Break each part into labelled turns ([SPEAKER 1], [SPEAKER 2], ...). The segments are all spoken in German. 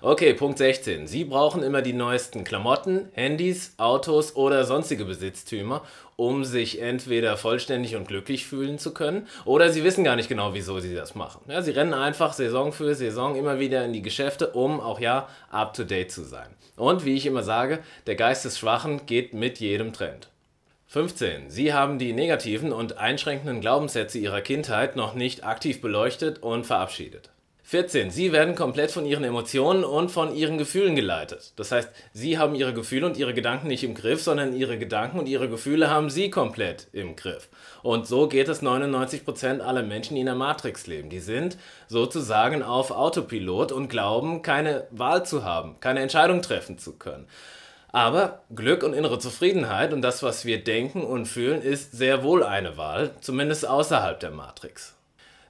[SPEAKER 1] Okay, Punkt 16. Sie brauchen immer die neuesten Klamotten, Handys, Autos oder sonstige Besitztümer, um sich entweder vollständig und glücklich fühlen zu können, oder sie wissen gar nicht genau, wieso sie das machen. Ja, sie rennen einfach Saison für Saison immer wieder in die Geschäfte, um auch ja up-to-date zu sein. Und wie ich immer sage, der Geist des Schwachen geht mit jedem Trend. 15. Sie haben die negativen und einschränkenden Glaubenssätze Ihrer Kindheit noch nicht aktiv beleuchtet und verabschiedet. 14. Sie werden komplett von ihren Emotionen und von ihren Gefühlen geleitet. Das heißt, sie haben ihre Gefühle und ihre Gedanken nicht im Griff, sondern ihre Gedanken und ihre Gefühle haben sie komplett im Griff. Und so geht es 99% aller Menschen, die in der Matrix leben. Die sind sozusagen auf Autopilot und glauben, keine Wahl zu haben, keine Entscheidung treffen zu können. Aber Glück und innere Zufriedenheit und das, was wir denken und fühlen, ist sehr wohl eine Wahl, zumindest außerhalb der Matrix.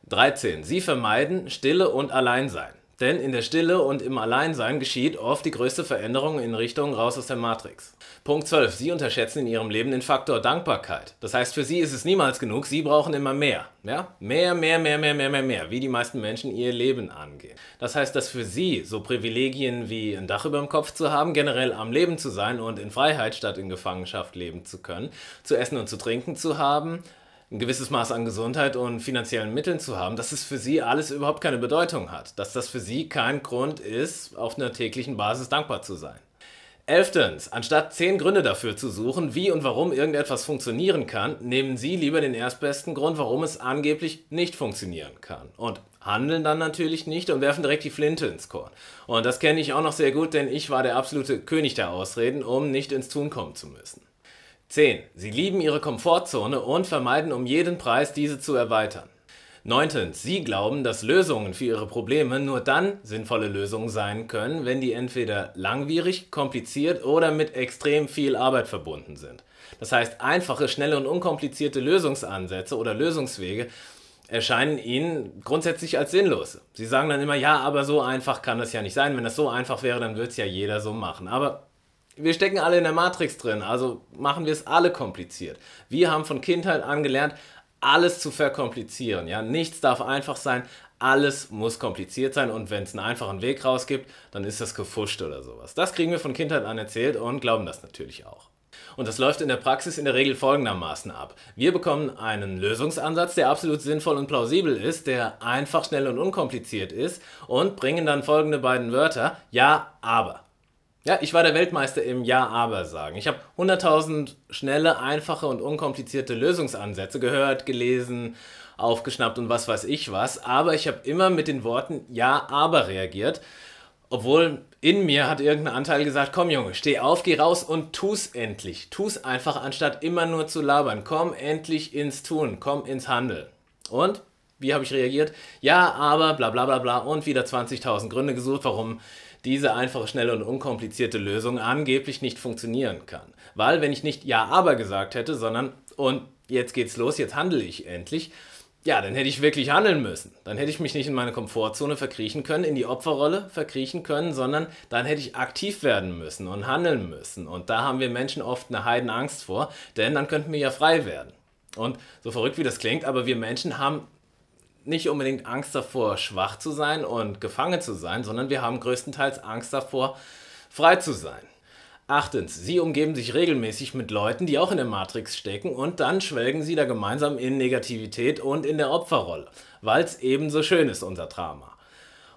[SPEAKER 1] 13. Sie vermeiden Stille und Alleinsein. Denn in der Stille und im Alleinsein geschieht oft die größte Veränderung in Richtung raus aus der Matrix. Punkt 12. Sie unterschätzen in ihrem Leben den Faktor Dankbarkeit. Das heißt, für sie ist es niemals genug, sie brauchen immer mehr. Ja? Mehr, mehr, mehr, mehr, mehr, mehr, mehr, wie die meisten Menschen ihr Leben angehen. Das heißt, dass für sie so Privilegien wie ein Dach über dem Kopf zu haben, generell am Leben zu sein und in Freiheit statt in Gefangenschaft leben zu können, zu essen und zu trinken zu haben, ein gewisses Maß an Gesundheit und finanziellen Mitteln zu haben, dass es für sie alles überhaupt keine Bedeutung hat, dass das für sie kein Grund ist, auf einer täglichen Basis dankbar zu sein. Elftens, anstatt zehn Gründe dafür zu suchen, wie und warum irgendetwas funktionieren kann, nehmen Sie lieber den erstbesten Grund, warum es angeblich nicht funktionieren kann. Und handeln dann natürlich nicht und werfen direkt die Flinte ins Korn. Und das kenne ich auch noch sehr gut, denn ich war der absolute König der Ausreden, um nicht ins Tun kommen zu müssen. 10. Sie lieben ihre Komfortzone und vermeiden um jeden Preis, diese zu erweitern. 9. Sie glauben, dass Lösungen für ihre Probleme nur dann sinnvolle Lösungen sein können, wenn die entweder langwierig, kompliziert oder mit extrem viel Arbeit verbunden sind. Das heißt, einfache, schnelle und unkomplizierte Lösungsansätze oder Lösungswege erscheinen ihnen grundsätzlich als sinnlos. Sie sagen dann immer, ja, aber so einfach kann das ja nicht sein. Wenn das so einfach wäre, dann würde es ja jeder so machen. Aber wir stecken alle in der Matrix drin, also machen wir es alle kompliziert. Wir haben von Kindheit an gelernt, alles zu verkomplizieren. Ja? Nichts darf einfach sein, alles muss kompliziert sein und wenn es einen einfachen Weg raus gibt, dann ist das gefuscht oder sowas. Das kriegen wir von Kindheit an erzählt und glauben das natürlich auch. Und das läuft in der Praxis in der Regel folgendermaßen ab. Wir bekommen einen Lösungsansatz, der absolut sinnvoll und plausibel ist, der einfach, schnell und unkompliziert ist und bringen dann folgende beiden Wörter, ja, aber. Ja, ich war der Weltmeister im Ja-Aber sagen. Ich habe 100.000 schnelle, einfache und unkomplizierte Lösungsansätze gehört, gelesen, aufgeschnappt und was weiß ich was, aber ich habe immer mit den Worten Ja-Aber reagiert, obwohl in mir hat irgendein Anteil gesagt, komm Junge, steh auf, geh raus und tu's endlich. Tu's einfach, anstatt immer nur zu labern. Komm endlich ins Tun, komm ins Handeln. Und? Wie habe ich reagiert? Ja, aber, bla bla bla bla und wieder 20.000 Gründe gesucht, warum diese einfache, schnelle und unkomplizierte Lösung angeblich nicht funktionieren kann. Weil wenn ich nicht ja, aber gesagt hätte, sondern und jetzt geht's los, jetzt handle ich endlich, ja, dann hätte ich wirklich handeln müssen. Dann hätte ich mich nicht in meine Komfortzone verkriechen können, in die Opferrolle verkriechen können, sondern dann hätte ich aktiv werden müssen und handeln müssen. Und da haben wir Menschen oft eine Heidenangst vor, denn dann könnten wir ja frei werden. Und so verrückt wie das klingt, aber wir Menschen haben nicht unbedingt Angst davor, schwach zu sein und gefangen zu sein, sondern wir haben größtenteils Angst davor, frei zu sein. Achtens, sie umgeben sich regelmäßig mit Leuten, die auch in der Matrix stecken und dann schwelgen sie da gemeinsam in Negativität und in der Opferrolle, weil es eben so schön ist, unser Drama.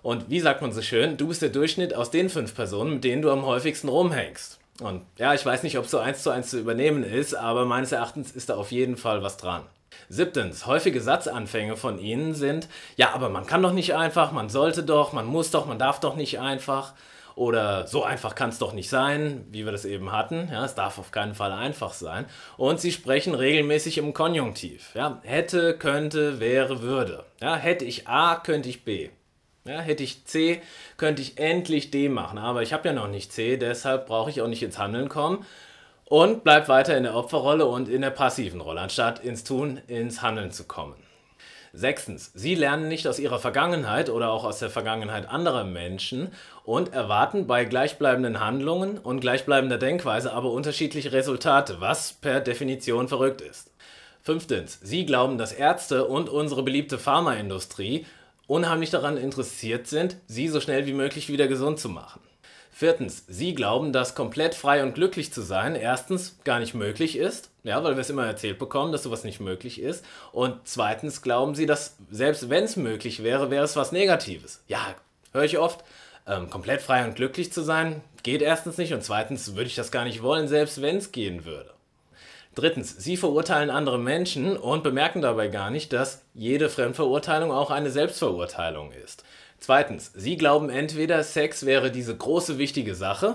[SPEAKER 1] Und wie sagt man so schön, du bist der Durchschnitt aus den fünf Personen, mit denen du am häufigsten rumhängst. Und ja, ich weiß nicht, ob so eins zu eins zu übernehmen ist, aber meines Erachtens ist da auf jeden Fall was dran. Siebtens, häufige Satzanfänge von Ihnen sind, ja, aber man kann doch nicht einfach, man sollte doch, man muss doch, man darf doch nicht einfach. Oder so einfach kann es doch nicht sein, wie wir das eben hatten. Ja, es darf auf keinen Fall einfach sein. Und sie sprechen regelmäßig im Konjunktiv. Ja, hätte, könnte, wäre, würde. Ja, hätte ich A, könnte ich B. Ja, hätte ich C, könnte ich endlich D machen, aber ich habe ja noch nicht C, deshalb brauche ich auch nicht ins Handeln kommen und bleibt weiter in der Opferrolle und in der passiven Rolle, anstatt ins Tun, ins Handeln zu kommen. Sechstens, sie lernen nicht aus ihrer Vergangenheit oder auch aus der Vergangenheit anderer Menschen und erwarten bei gleichbleibenden Handlungen und gleichbleibender Denkweise aber unterschiedliche Resultate, was per Definition verrückt ist. Fünftens, sie glauben, dass Ärzte und unsere beliebte Pharmaindustrie unheimlich daran interessiert sind, sie so schnell wie möglich wieder gesund zu machen. Viertens, Sie glauben, dass komplett frei und glücklich zu sein erstens gar nicht möglich ist, ja, weil wir es immer erzählt bekommen, dass sowas nicht möglich ist. Und zweitens glauben Sie, dass selbst wenn es möglich wäre, wäre es was Negatives. Ja, höre ich oft. Ähm, komplett frei und glücklich zu sein geht erstens nicht und zweitens würde ich das gar nicht wollen, selbst wenn es gehen würde. Drittens, sie verurteilen andere Menschen und bemerken dabei gar nicht, dass jede Fremdverurteilung auch eine Selbstverurteilung ist. Zweitens, sie glauben entweder, Sex wäre diese große wichtige Sache